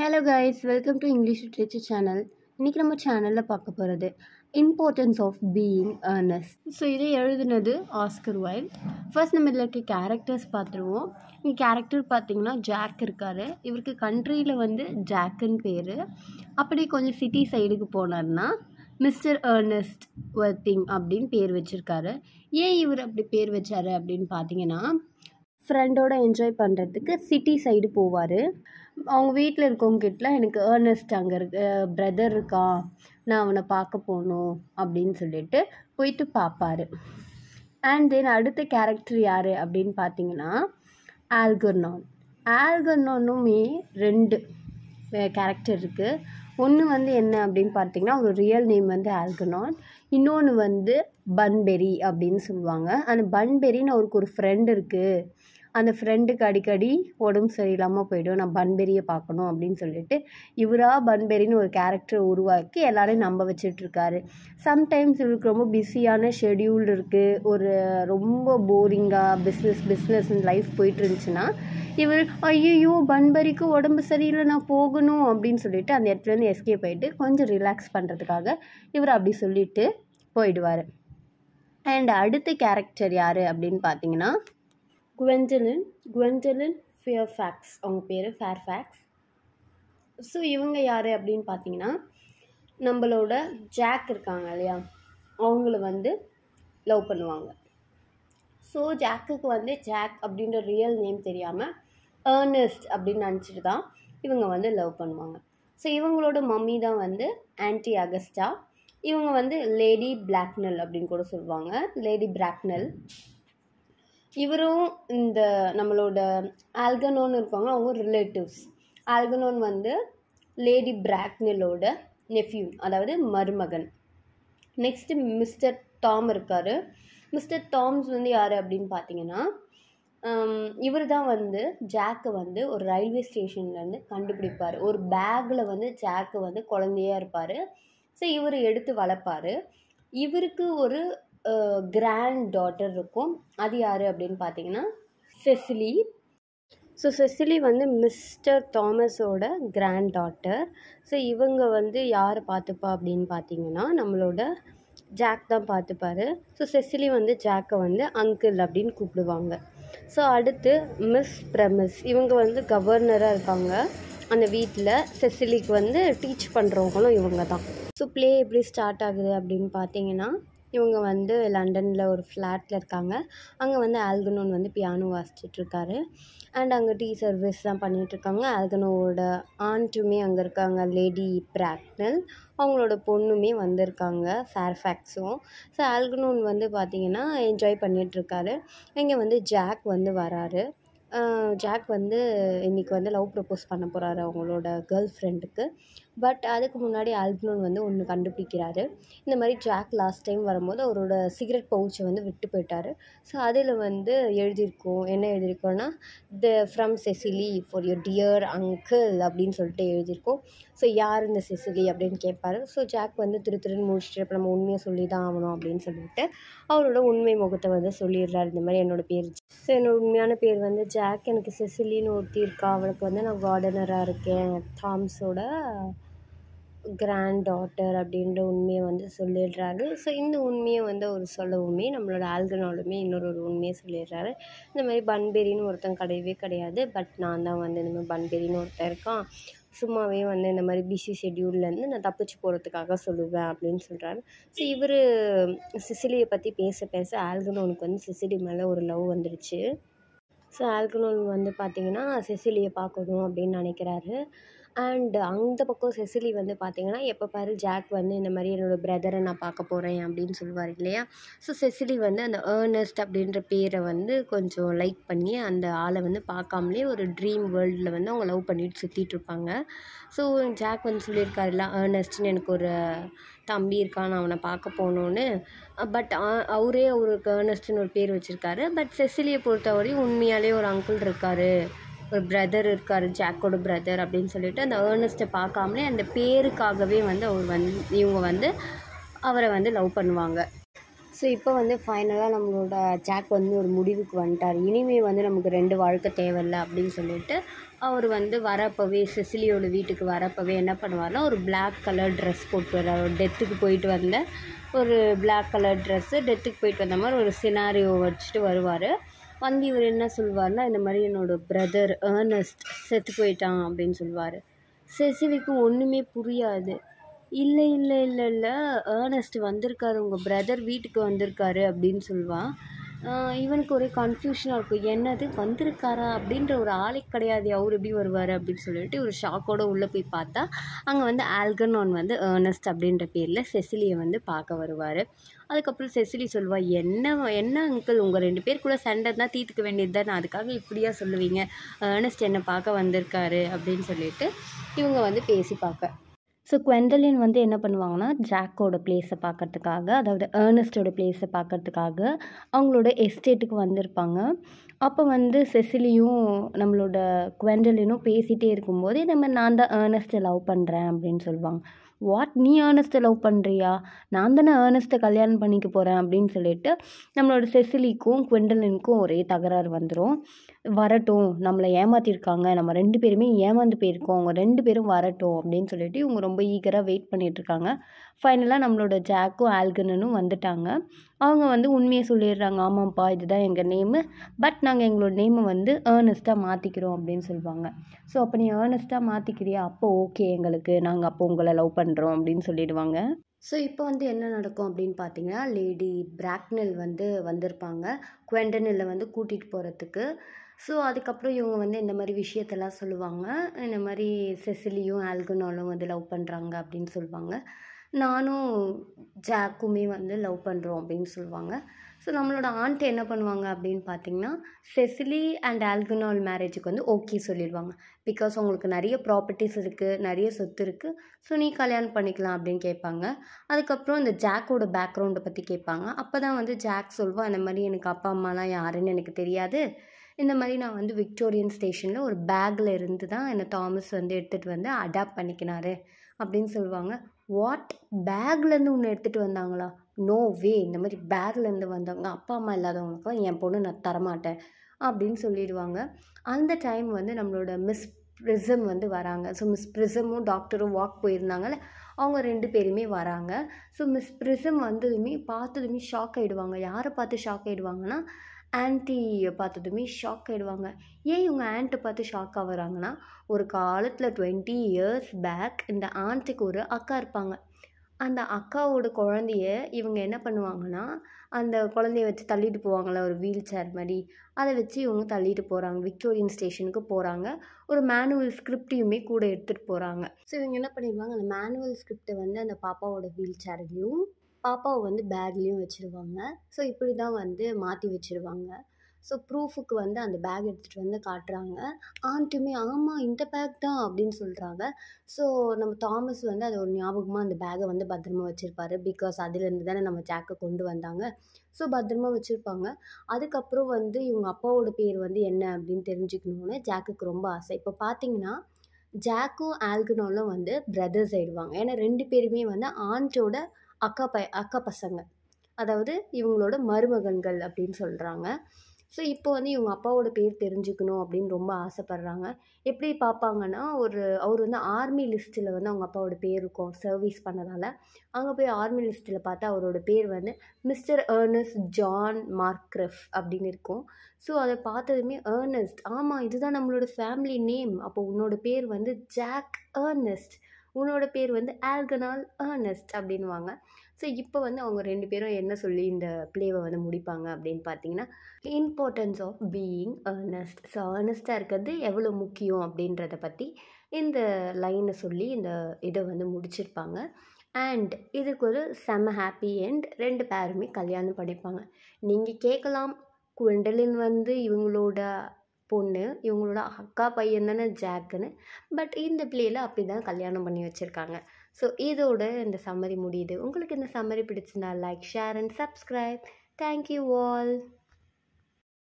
hello guys welcome to English literature channel இன்றைக்கி நம்ம சேனலில் பார்க்க போகிறது importance of being earnest so இதை எழுதுனது ஆஸ்கர் வைல் ஃபர்ஸ்ட் நம்ம இதில் இருக்க கேரக்டர்ஸ் பார்த்துருவோம் இங்கே கேரக்டர் பார்த்தீங்கன்னா ஜாக் இருக்கார் இவருக்கு கண்ட்ரியில் வந்து ஜாக்குன்னு பேர் அப்படி கொஞ்சம் சிட்டி சைடுக்கு போனார்னா மிஸ்டர் ஏர்னஸ்ட் ஒர்த்திங் அப்படின்னு பேர் வச்சுருக்காரு ஏன் இவர் அப்படி பேர் வச்சார் அப்படின்னு பார்த்தீங்கன்னா ஃப்ரெண்டோட என்ஜாய் பண்ணுறதுக்கு சிட்டி சைடு போவார் அவங்க வீட்டில் இருக்கவங்ககிட்டலாம் எனக்கு ஏர்னஸ்ட் அங்கே இருக்க பிரதர் இருக்கான் நான் அவனை பார்க்க போகணும் அப்படின்னு சொல்லிட்டு போயிட்டு பார்ப்பாரு அண்ட் தென் அடுத்த கேரக்டர் யார் அப்படின்னு பார்த்தீங்கன்னா ஆல்கர்னான் ஆல்கர்னானுமே ரெண்டு கேரக்டர் இருக்குது ஒன்று வந்து என்ன அப்படின்னு பார்த்தீங்கன்னா ஒரு ரியல் நேம் வந்து ஆல்கனான் இன்னொன்று வந்து பன்பெரி அப்படின்னு சொல்லுவாங்க அந்த பன்பெரின்னு அவருக்கு ஒரு ஃப்ரெண்ட் இருக்குது அந்த ஃப்ரெண்டுக்கு அடிக்கடி உடம்பு சரியில்லாமல் போயிடும் நான் பன்பெரியை பார்க்கணும் அப்படின்னு சொல்லிட்டு இவராக பன்பெரின்னு ஒரு கேரக்டரை உருவாக்கி எல்லோரையும் நம்ப வச்சிட்ருக்காரு சம்டைம்ஸ் இவருக்கு ரொம்ப பிஸியான ஷெடியூல் இருக்குது ஒரு ரொம்ப போரிங்காக பிஸ்னஸ் பிஸ்னஸ் லைஃப் போயிட்டு இருந்துச்சுன்னா இவர் ஐயோ பன்பரிக்கு உடம்பு சரியில்லை நான் போகணும் அப்படின்னு சொல்லிட்டு அந்த இடத்துலேருந்து எஸ்கேப் ஆகிட்டு கொஞ்சம் ரிலாக்ஸ் பண்ணுறதுக்காக இவர் அப்படி சொல்லிட்டு போயிடுவார் அண்ட் அடுத்த கேரக்டர் யார் அப்படின்னு பார்த்தீங்கன்னா குவெண்டலின் குவெண்டலின் ஃபியர்ஃபேக்ஸ் அவங்க பேர் ஃபேர்ஃபேக்ஸ் ஸோ இவங்க யார் அப்படின்னு பார்த்தீங்கன்னா நம்மளோட ஜாக் இருக்காங்க இல்லையா அவங்கள வந்து லவ் பண்ணுவாங்க ஸோ ஜாக்குக்கு வந்து ஜாக் அப்படின்ற ரியல் நேம் தெரியாமல் ஏர்னஸ்ட் அப்படின்னு நினச்சிட்டு தான் இவங்க வந்து லவ் பண்ணுவாங்க ஸோ இவங்களோட மம்மி தான் வந்து ஆன்டி அகஸ்டா இவங்க வந்து லேடி பிளாக்னல் அப்படின்னு கூட சொல்லுவாங்க லேடி பிராக்னல் இவரும் இந்த நம்மளோட ஆல்கனோன் இருப்பாங்க அவங்க ரிலேட்டிவ்ஸ் ஆல்கனோன் வந்து லேடி பிராக்னிலோட நெஃப்யூ அதாவது மருமகன் நெக்ஸ்ட்டு மிஸ்டர் டாம் இருக்கார் மிஸ்டர் டாம்ஸ் வந்து யார் அப்படின்னு பார்த்தீங்கன்னா இவர் தான் வந்து ஜாக்கை வந்து ஒரு ரயில்வே ஸ்டேஷன்லேருந்து கண்டுபிடிப்பார் ஒரு பேக்கில் வந்து ஜாக்கு வந்து குழந்தையாக இருப்பார் ஸோ இவர் எடுத்து வளர்ப்பார் இவருக்கு ஒரு கிராண்ட் டாட்டர் இருக்கும் அது யார் அப்படின்னு பார்த்தீங்கன்னா செசிலி ஸோ செசிலி வந்து மிஸ்டர் தாமஸோட கிராண்ட் டாட்டர் ஸோ இவங்க வந்து யார் பார்த்துப்பா அப்படின்னு பார்த்தீங்கன்னா நம்மளோட ஜாக் தான் பார்த்துப்பாரு ஸோ செசிலி வந்து ஜாக்கை வந்து அங்கிள் அப்படின்னு கூப்பிடுவாங்க ஸோ அடுத்து மிஸ் பிரமிஸ் இவங்க வந்து கவர்னராக இருக்காங்க அந்த வீட்டில் செசிலிக்கு வந்து டீச் பண்ணுறவங்களும் இவங்க தான் ஸோ ப்ளே எப்படி ஸ்டார்ட் ஆகுது அப்படின்னு பார்த்தீங்கன்னா இவங்க வந்து லண்டனில் ஒரு ஃப்ளாட்டில் இருக்காங்க அங்கே வந்து ஆல்கனோன் வந்து பியானோ வாசிச்சிட்ருக்காரு அண்ட் அங்கே டீ சர்வீஸ் தான் பண்ணிகிட்ருக்காங்க ஆல்கனோவோட ஆண்ட்டுமே அங்கே இருக்காங்க லேடி பிராக்னல் அவங்களோட பொண்ணுமே வந்திருக்காங்க ஃபேர்ஃபேக்ஸும் ஸோ ஆல்கனோன் வந்து பார்த்திங்கன்னா என்ஜாய் பண்ணிகிட்ருக்காரு இங்கே வந்து ஜாக் வந்து வராரு ஜாக் வந்து இன்றைக்கி வந்து லவ் ப்ரப்போஸ் பண்ண போகிறாரு அவங்களோட கேர்ள் ஃப்ரெண்டுக்கு பட் அதுக்கு முன்னாடி ஆல்பனோன் வந்து ஒன்று கண்டுபிடிக்கிறாரு இந்த மாதிரி ஜாக் லாஸ்ட் டைம் வரும்போது அவரோட சிகரெட் பவுச்சை வந்து விட்டு போயிட்டார் ஸோ அதில் வந்து எழுதியிருக்கோம் என்ன எழுதியிருக்கோன்னா the from Cecily for your dear uncle அப்படின்னு சொல்லிட்டு எழுதியிருக்கோம் ஸோ யார் இந்த செசிலி அப்படின்னு கேட்பார் ஸோ ஜாக் வந்து திரு திருன்னு முடிச்சுட்டு இப்போ நம்ம உண்மையை சொல்லி தான் ஆகணும் அப்படின்னு சொல்லிட்டு அவரோட உண்மை முகத்தை வந்து சொல்லிடுறாரு இந்த மாதிரி என்னோடய பேர் ஸோ என்னோடய உண்மையான பேர் வந்து ஜாக் எனக்கு செசிலின்னு ஒருத்தி இருக்கா அவளுக்கு வந்து நான் கார்டனராக இருக்கேன் தாம்ஸோட கிராண்ட் டாட்டர் அப்படின்ற உண்மையை வந்து சொல்லிடுறாரு ஸோ இந்த உண்மையை வந்து அவர் சொல்லவுமே நம்மளோட ஆல்கனாலுமே இன்னொரு ஒரு உண்மையை சொல்லிடுறாரு இந்த மாதிரி பன்பெரின்னு ஒருத்தன் கிடையவே கிடையாது பட் நான் தான் வந்து இந்த மாதிரி பன்பெரின்னு ஒருத்தன் இருக்கான் சும்மாவே வந்து இந்த மாதிரி பிஸி ஷெட்யூல்லேருந்து நான் தப்பிச்சு போகிறதுக்காக சொல்லுவேன் அப்படின்னு சொல்கிறாரு ஸோ இவர் சிசிலியை பற்றி பேச பேச ஆல்கனோனுக்கு வந்து சிசிலி மேலே ஒரு லவ் வந்துடுச்சு ஸோ ஆல்கனோன் வந்து பார்த்திங்கன்னா செசிலியை பார்க்கணும் அப்படின்னு நினைக்கிறாரு அண்ட் அந்த பக்கம் செசிலி வந்து பார்த்திங்கன்னா எப்போ பாரு ஜாக் வந்து இந்த மாதிரி என்னோடய பிரதரை நான் பார்க்க போகிறேன் அப்படின்னு சொல்லுவார் இல்லையா ஸோ செசிலி வந்து அந்த ஏர்னஸ்ட் அப்படின்ற பேரை வந்து கொஞ்சம் லைக் பண்ணி அந்த ஆளை வந்து பார்க்காமலே ஒரு ட்ரீம் வேர்ல்டில் வந்து அவங்க லவ் பண்ணிட்டு சுற்றிட்டு இருப்பாங்க ஸோ ஜாக் வந்து சொல்லியிருக்காருல ஆர்னஸ்ட்டுன்னு எனக்கு ஒரு தம்பி இருக்கான் நான் அவனை பார்க்க போகணுன்னு பட் அவரே அவருக்கு ஆர்னஸ்ட்டுன்னு ஒரு பேர் வச்சுருக்காரு பட் செசிலியை பொறுத்தவரையும் உண்மையாலே ஒரு அங்கிள் இருக்கார் ஒரு பிரதர் இருக்கார் ஜாக்கோட பிரதர் அப்படின்னு சொல்லிட்டு அந்த ஏர்னஸ்ட்டை பார்க்காமலே அந்த பேருக்காகவே வந்து அவர் வந்து இவங்க வந்து அவரை வந்து லவ் பண்ணுவாங்க ஸோ இப்போ வந்து ஃபைனலாக நம்மளோட ஜாக் வந்து ஒரு முடிவுக்கு வந்துட்டார் இனிமேல் வந்து நமக்கு ரெண்டு வாழ்க்கை தேவையில்ல அப்படின்னு சொல்லிட்டு அவர் வந்து வரப்பவே செசிலியோட வீட்டுக்கு வரப்பவே என்ன பண்ணுவார்னா ஒரு பிளாக் கலர் ட்ரெஸ் போட்டு வர டெத்துக்கு போயிட்டு வந்த ஒரு பிளாக் கலர் ட்ரெஸ்ஸு டெத்துக்கு போயிட்டு வந்த மாதிரி ஒரு சினாரியோ வச்சுட்டு வருவார் வந்து இவர் என்ன சொல்வார்னா இந்த மாதிரி என்னோடய பிரதர் ஏர்னஸ்ட் செத்து போயிட்டான் அப்படின்னு சொல்லுவார் செசிலிக்கு ஒன்றுமே புரியாது இல்லை இல்லை இல்லை இல்லை ஏர்னஸ்ட் வந்திருக்காரு உங்கள் பிரதர் வீட்டுக்கு வந்திருக்காரு அப்படின்னு சொல்லுவான் இவனுக்கு ஒரே கன்ஃபியூஷனாக இருக்கும் என்னது வந்திருக்காரா அப்படின்ற ஒரு ஆளை கிடையாது அவர் எப்படி வருவார் அப்படின்னு சொல்லிட்டு ஒரு ஷாக்கோடு உள்ளே போய் பார்த்தா அங்கே வந்து ஆல்கனோன் வந்து ஏர்னஸ்ட் அப்படின்ற பேரில் செசிலியை வந்து பார்க்க வருவார் அதுக்கப்புறம் செசிலி சொல்லுவா என்ன என்ன அங்கிள் உங்கள் ரெண்டு பேருக்குள்ளே சண்டை தான் தீர்த்துக்க வேண்டியது தான் நான் அதுக்காக இப்படியா சொல்லுவீங்க ஏர்னஸ்ட் என்னை பார்க்க வந்திருக்காரு அப்படின்னு சொல்லிட்டு இவங்க வந்து பேசி பார்க்க ஸோ குவெண்டலின் வந்து என்ன பண்ணுவாங்கன்னா ஜாக்கோட பிளேஸை பார்க்கறதுக்காக அதாவது ஏர்னஸ்டோட பிளேஸை பார்க்கறதுக்காக அவங்களோட எஸ்டேட்டுக்கு வந்திருப்பாங்க அப்போ வந்து செசிலியும் நம்மளோட குவெண்டலினும் பேசிகிட்டே இருக்கும்போது இந்த மாதிரி நான் தான் ஏர்னஸ்ட்டை லவ் பண்ணுறேன் அப்படின்னு சொல்லுவாங்க வாட் நீ ஏர்னஸ்ட்டை லவ் பண்ணுறியா நான் தானே ஏர்னஸ்ட்டை கல்யாணம் பண்ணிக்க போகிறேன் அப்படின்னு சொல்லிட்டு நம்மளோட செசிலிக்கும் குவெண்டலினுக்கும் ஒரே தகராறு வந்துடும் வரட்டும் நம்மளை ஏமாற்றிருக்காங்க நம்ம ரெண்டு பேருமே ஏமாந்து போயிருக்கோம் அவங்க ரெண்டு பேரும் வரட்டும் அப்படின்னு சொல்லிட்டு இவங்க ரொம்ப ஈகராக வெயிட் பண்ணிகிட்ருக்காங்க ஃபைனலாக நம்மளோட ஜாக்கும் ஆல்கனனும் வந்துட்டாங்க அவங்க வந்து உண்மையை சொல்லிடுறாங்க ஆமாம்ப்பா இதுதான் எங்கள் நேமு பட் நாங்கள் எங்களோட நேமை வந்து ஏர்னஸ்ட்டாக மாற்றிக்கிறோம் அப்படின்னு சொல்லுவாங்க ஸோ அப்போ நீ ஏர்னஸ்ட்டாக மாற்றிக்கிறியா அப்போ ஓகே எங்களுக்கு நாங்கள் அப்போ உங்களை லவ் பண்ணுறோம் அப்படின்னு சொல்லிடுவாங்க ஸோ இப்போ வந்து என்ன நடக்கும் அப்படின்னு பார்த்தீங்கன்னா லேடி பிராக்னல் வந்து வந்திருப்பாங்க குவெண்டனில் வந்து கூட்டிகிட்டு போகிறதுக்கு ஸோ அதுக்கப்புறம் இவங்க வந்து இந்த மாதிரி விஷயத்தெல்லாம் சொல்லுவாங்க இந்த மாதிரி செசிலியும் ஆல்கனாலும் வந்து லவ் பண்ணுறாங்க அப்படின்னு சொல்லுவாங்க நானும் ஜாக்குமே வந்து லவ் பண்ணுறோம் அப்படின்னு சொல்லுவாங்க ஸோ நம்மளோட ஆண்ட் என்ன பண்ணுவாங்க அப்படின்னு பார்த்தீங்கன்னா செசிலி அண்ட் ஆல்கனால் மேரேஜுக்கு வந்து ஓகே சொல்லிடுவாங்க பிகாஸ் உங்களுக்கு நிறைய ப்ராப்பர்ட்டிஸ் இருக்குது நிறைய சொத்து இருக்குது ஸோ நீ கல்யாணம் பண்ணிக்கலாம் அப்படின்னு கேட்பாங்க அதுக்கப்புறம் இந்த ஜாக்கோட பேக்ரவுண்டை பற்றி கேட்பாங்க அப்போ தான் வந்து ஜாக் சொல்வோம் அந்த மாதிரி எனக்கு அப்பா அம்மாலாம் யாருன்னு எனக்கு தெரியாது இந்த மாதிரி நான் வந்து விக்டோரியன் ஸ்டேஷனில் ஒரு பேக்கில் இருந்து தான் என்னை தாமஸ் வந்து எடுத்துகிட்டு வந்து அடாப்ட் பண்ணிக்கினாரு அப்படின்னு சொல்லுவாங்க வாட் பேக்லேருந்து ஒன்று எடுத்துகிட்டு வந்தாங்களா நோ வே இந்த மாதிரி பேர்லேருந்து வந்தவங்க அப்பா அம்மா இல்லாதவங்களுக்கும் என் பொண்ணு நான் தரமாட்டேன் அப்படின்னு சொல்லிடுவாங்க அந்த டைம் வந்து நம்மளோட மிஸ் ப்ரிசம் வந்து வராங்க ஸோ மிஸ் ப்ரிசமும் டாக்டரும் வாக் போயிருந்தாங்கல்ல அவங்க ரெண்டு பேருமே வராங்க ஸோ மிஸ் ப்ரிசம் வந்ததுமே பார்த்ததுமே ஷாக் ஆகிடுவாங்க யாரை பார்த்து ஷாக் ஆகிடுவாங்கன்னா ஆன்ட்டி பார்த்ததுமே ஷாக் ஆகிடுவாங்க ஏன் இவங்க ஆண்ட்டை பார்த்து ஷாக் ஆகுறாங்கன்னா ஒரு காலத்தில் டுவெண்ட்டி இயர்ஸ் பேக் இந்த ஆண்ட்டுக்கு ஒரு அக்கா இருப்பாங்க அந்த அக்காவோட குழந்தைய இவங்க என்ன பண்ணுவாங்கன்னா அந்த குழந்தைய வச்சு தள்ளிட்டு போவாங்கள்ல ஒரு வீல் சேர் மாதிரி அதை வச்சு இவங்க தள்ளிட்டு போகிறாங்க விக்டோரியன் ஸ்டேஷனுக்கு போகிறாங்க ஒரு மேனுவல் ஸ்கிரிப்டையுமே கூட எடுத்துகிட்டு போகிறாங்க ஸோ இவங்க என்ன பண்ணிடுவாங்க அந்த மேனுவல் ஸ்கிரிப்டை வந்து அந்த பாப்பாவோட வீல் சேர்லேயும் பாப்பாவை வந்து பேக்லேயும் வச்சுருவாங்க ஸோ இப்படி தான் வந்து மாற்றி வச்சுருவாங்க ஸோ ப்ரூஃபுக்கு வந்து அந்த பேக் எடுத்துகிட்டு வந்து காட்டுறாங்க ஆண்ட்டுமே ஆமாம் இந்த பேக் தான் அப்படின்னு சொல்கிறாங்க ஸோ நம்ம தாமஸ் வந்து அது ஒரு ஞாபகமாக அந்த பேக்கை வந்து பத்திரமா வச்சுருப்பாரு பிகாஸ் அதுலேருந்து தானே நம்ம ஜாக்கை கொண்டு வந்தாங்க ஸோ பத்திரமா வச்சுருப்பாங்க அதுக்கப்புறம் வந்து இவங்க அப்பாவோட பேர் வந்து என்ன அப்படின்னு தெரிஞ்சுக்கணுன்னு ஜாக்குக்கு ரொம்ப ஆசை இப்போ பார்த்தீங்கன்னா ஜாக்கும் ஆல்கனோலும் வந்து பிரதர்ஸ் ஆயிடுவாங்க ஏன்னா ரெண்டு பேருமே வந்து ஆண்டோட அக்கா ப அக்கா பசங்க அதாவது இவங்களோட மருமகன்கள் அப்படின்னு சொல்கிறாங்க ஸோ இப்போ வந்து இவங்க அப்பாவோட பேர் தெரிஞ்சுக்கணும் அப்படின்னு ரொம்ப ஆசைப்பட்றாங்க எப்படி பார்ப்பாங்கன்னா ஒரு அவர் வந்து ஆர்மி லிஸ்ட்டில் வந்து அவங்க அப்பாவோட பேர் இருக்கும் சர்வீஸ் பண்ணதால் அங்கே போய் ஆர்மி லிஸ்ட்டில் பார்த்தா அவரோட பேர் வந்து மிஸ்டர் ஏர்னஸ் ஜான் மார்க்ரஃப் அப்படின்னு இருக்கும் ஸோ அதை பார்த்ததுமே ஏர்னஸ்ட் ஆமாம் இதுதான் நம்மளோட ஃபேமிலி நேம் அப்போ உன்னோட பேர் வந்து ஜாக் ஏர்னஸ்ட் உன்னோட பேர் வந்து ஆல்கனால் ஏர்னஸ்ட் அப்படின்வாங்க ஸோ இப்போ வந்து அவங்க ரெண்டு பேரும் என்ன சொல்லி இந்த ப்ளேவை வந்து முடிப்பாங்க அப்படின்னு பார்த்தீங்கன்னா importance of being Earnest so ஏர்னஸ்ட்டாக இருக்கிறது எவ்வளோ முக்கியம் அப்படின்றத பற்றி இந்த லைனை சொல்லி இந்த இதை வந்து முடிச்சிருப்பாங்க அண்ட் இதுக்கு ஒரு செம ஹாப்பி எண்ட் ரெண்டு பேருமே கல்யாணம் படிப்பாங்க நீங்கள் கேட்கலாம் குண்டலின் வந்து இவங்களோட பொண்ணு இவங்களோட அக்கா பையன் தானே ஜாக்குன்னு பட் இந்த பிள்ளையில் அப்படி தான் கல்யாணம் பண்ணி வச்சுருக்காங்க ஸோ இதோட இந்த சம்மரி முடியுது உங்களுக்கு இந்த சம்மரி பிடிச்சிருந்தா like share and subscribe thank you all